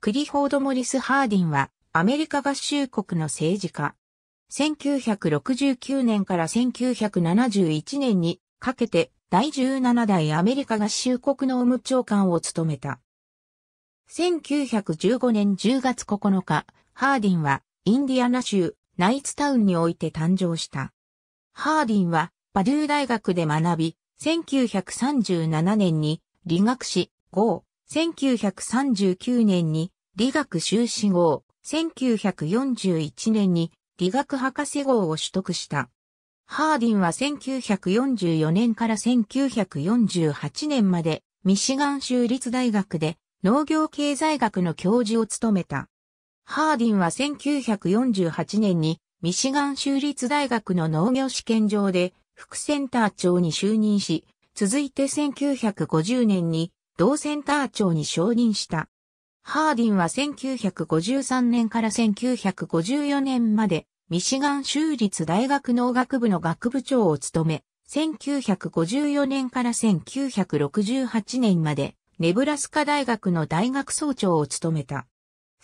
クリフォード・モリス・ハーディンは、アメリカ合衆国の政治家。1969年から1971年にかけて第17代アメリカ合衆国の務長官を務めた。1915年10月9日、ハーディンはインディアナ州ナイツタウンにおいて誕生した。ハーディンはパデュー大学で学び、1937年に理学士号、1939年に理学修士号、1941年に理学博士号を取得した。ハーディンは1944年から1948年までミシガン州立大学で農業経済学の教授を務めた。ハーディンは1948年にミシガン州立大学の農業試験場で副センター長に就任し、続いて1950年に同センター長に承認した。ハーディンは1953年から1954年まで、ミシガン州立大学農学部の学部長を務め、1954年から1968年まで、ネブラスカ大学の大学総長を務めた。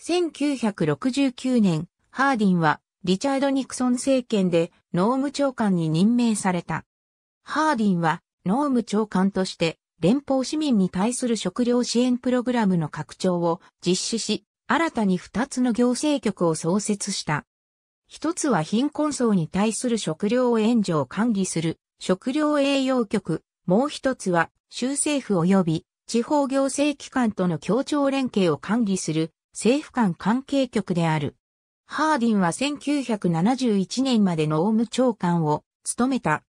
1969年、ハーディンは、リチャード・ニクソン政権で、農務長官に任命された。ハーディンは、農務長官として、連邦市民に対する食料支援プログラムの拡張を実施し、新たに2つの行政局を創設した。一つは貧困層に対する食料援助を管理する食料栄養局、もう一つは州政府及び地方行政機関との協調連携を管理する政府間関係局である。ハーディンは1971年までのオム長官を務めた。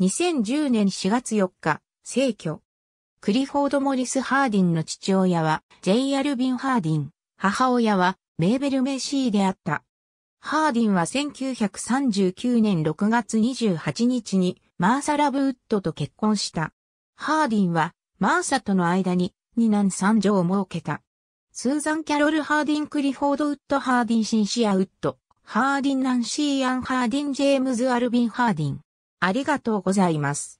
2010年4月4日、逝去。クリフォード・モリス・ハーディンの父親はジェイ・アルビン・ハーディン、母親はメーベル・メシーであった。ハーディンは1939年6月28日にマーサ・ラブウッドと結婚した。ハーディンはマーサとの間に二男三女を設けた。スーザン・キャロル・ハーディン・クリフォード・ウッド・ハーディン・シンシア・ウッド、ハーディン・ナンシー・アン・ハーディン・ジェームズ・アルビン・ハーディン。ありがとうございます。